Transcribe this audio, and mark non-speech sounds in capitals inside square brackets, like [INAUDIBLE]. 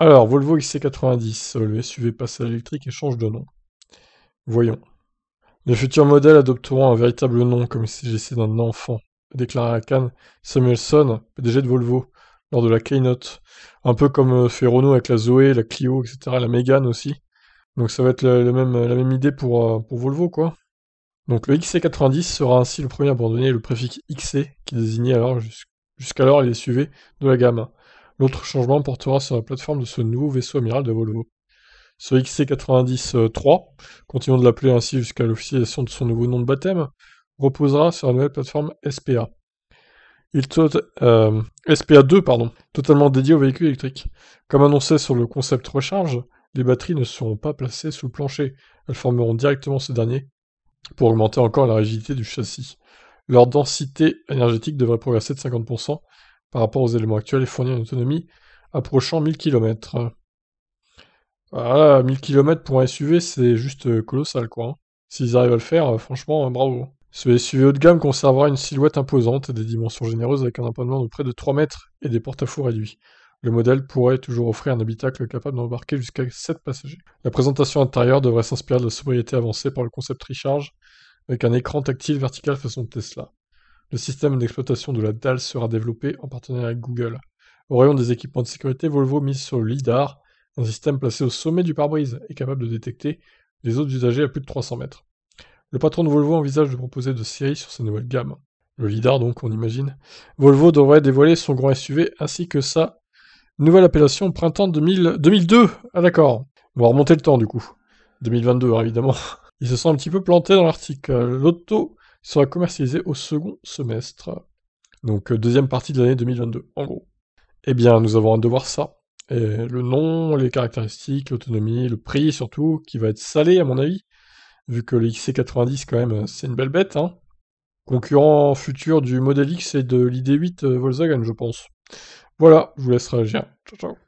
Alors, Volvo XC90, le SUV passe à l'électrique et change de nom. Voyons. Les futurs modèles adopteront un véritable nom comme si s'agissait d'un enfant, à Cannes, Samuelson, PDG de Volvo, lors de la keynote. Un peu comme euh, fait Renault avec la Zoé, la Clio, etc., la Mégane aussi. Donc ça va être la, même, idée pour, euh, pour Volvo, quoi. Donc le XC90 sera ainsi le premier à abandonner le préfixe XC qui désignait alors jusqu'alors les SUV de la gamme. L'autre changement portera sur la plateforme de ce nouveau vaisseau amiral de Volvo. Ce XC90-3, euh, continuons de l'appeler ainsi jusqu'à l'officialisation de son nouveau nom de baptême, reposera sur la nouvelle plateforme SPA. Euh, SPA2, pardon, totalement dédié aux véhicules électriques. Comme annoncé sur le concept recharge, les batteries ne seront pas placées sous le plancher, elles formeront directement ce dernier pour augmenter encore la rigidité du châssis. Leur densité énergétique devrait progresser de 50% par rapport aux éléments actuels et fournir une autonomie approchant 1000 km. Voilà, 1000 km pour un SUV, c'est juste euh, colossal quoi. Hein. S'ils arrivent à le faire, euh, franchement, euh, bravo. Ce SUV haut de gamme conservera une silhouette imposante, des dimensions généreuses avec un empannement de près de 3 mètres et des porte-à-faux réduits. Le modèle pourrait toujours offrir un habitacle capable d'embarquer jusqu'à 7 passagers. La présentation intérieure devrait s'inspirer de la sobriété avancée par le concept Recharge, avec un écran tactile vertical façon Tesla. Le système d'exploitation de la dalle sera développé en partenariat avec Google. Au rayon des équipements de sécurité, Volvo mise sur le LIDAR, un système placé au sommet du pare-brise et capable de détecter les autres usagers à plus de 300 mètres. Le patron de Volvo envisage de proposer de série sur sa nouvelle gamme. Le LIDAR donc, on imagine. Volvo devrait dévoiler son grand SUV ainsi que sa nouvelle appellation printemps 2002. Ah d'accord, on va remonter le temps du coup. 2022 hein, évidemment. [LAUGHS] Il se sent un petit peu planté dans l'article. L'auto sera commercialisé au second semestre, donc euh, deuxième partie de l'année 2022, en gros. Eh bien, nous avons hâte de voir ça. Et le nom, les caractéristiques, l'autonomie, le prix surtout, qui va être salé à mon avis, vu que le XC90 quand même, c'est une belle bête. Hein. Concurrent futur du Model X et de l'ID8 euh, Volkswagen, je pense. Voilà, je vous laisse réagir. Ciao, ciao.